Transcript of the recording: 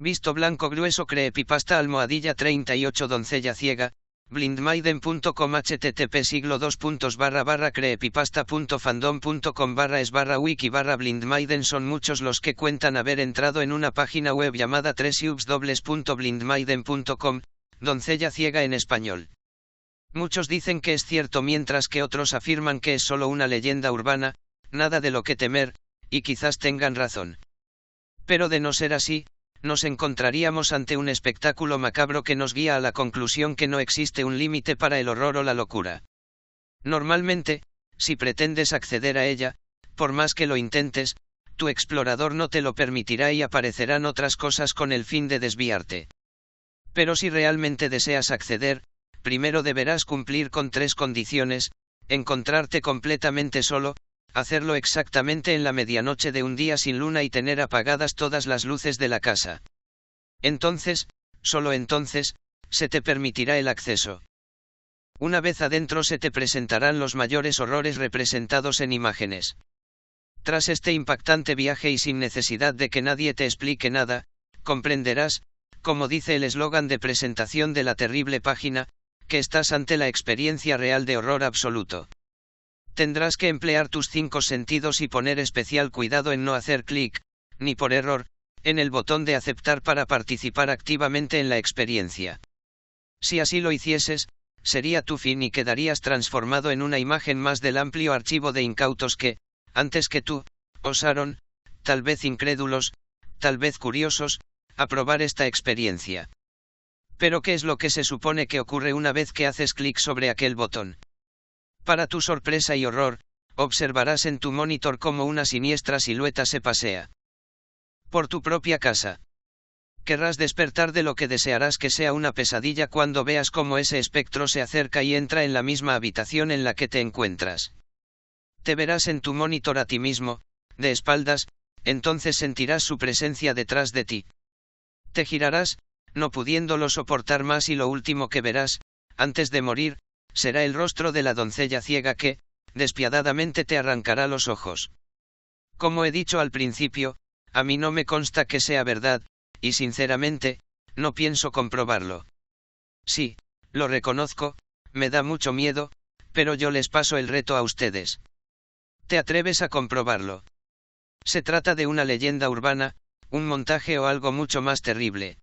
Visto blanco grueso creepipasta almohadilla 38 doncella ciega, blindmaiden.com http siglo 2 puntos barra barra barra es barra wiki barra blindmaiden son muchos los que cuentan haber entrado en una página web llamada blindmaiden.com doncella ciega en español. Muchos dicen que es cierto mientras que otros afirman que es solo una leyenda urbana, nada de lo que temer, y quizás tengan razón. Pero de no ser así, nos encontraríamos ante un espectáculo macabro que nos guía a la conclusión que no existe un límite para el horror o la locura. Normalmente, si pretendes acceder a ella, por más que lo intentes, tu explorador no te lo permitirá y aparecerán otras cosas con el fin de desviarte. Pero si realmente deseas acceder, primero deberás cumplir con tres condiciones, encontrarte completamente solo, hacerlo exactamente en la medianoche de un día sin luna y tener apagadas todas las luces de la casa. Entonces, solo entonces, se te permitirá el acceso. Una vez adentro se te presentarán los mayores horrores representados en imágenes. Tras este impactante viaje y sin necesidad de que nadie te explique nada, comprenderás, como dice el eslogan de presentación de la terrible página, que estás ante la experiencia real de horror absoluto. Tendrás que emplear tus cinco sentidos y poner especial cuidado en no hacer clic, ni por error, en el botón de aceptar para participar activamente en la experiencia. Si así lo hicieses, sería tu fin y quedarías transformado en una imagen más del amplio archivo de incautos que, antes que tú, osaron, tal vez incrédulos, tal vez curiosos, aprobar esta experiencia. Pero ¿qué es lo que se supone que ocurre una vez que haces clic sobre aquel botón? Para tu sorpresa y horror, observarás en tu monitor cómo una siniestra silueta se pasea. Por tu propia casa. Querrás despertar de lo que desearás que sea una pesadilla cuando veas cómo ese espectro se acerca y entra en la misma habitación en la que te encuentras. Te verás en tu monitor a ti mismo, de espaldas, entonces sentirás su presencia detrás de ti. Te girarás, no pudiéndolo soportar más y lo último que verás, antes de morir, será el rostro de la doncella ciega que, despiadadamente te arrancará los ojos. Como he dicho al principio, a mí no me consta que sea verdad, y sinceramente, no pienso comprobarlo. Sí, lo reconozco, me da mucho miedo, pero yo les paso el reto a ustedes. ¿Te atreves a comprobarlo? Se trata de una leyenda urbana, un montaje o algo mucho más terrible.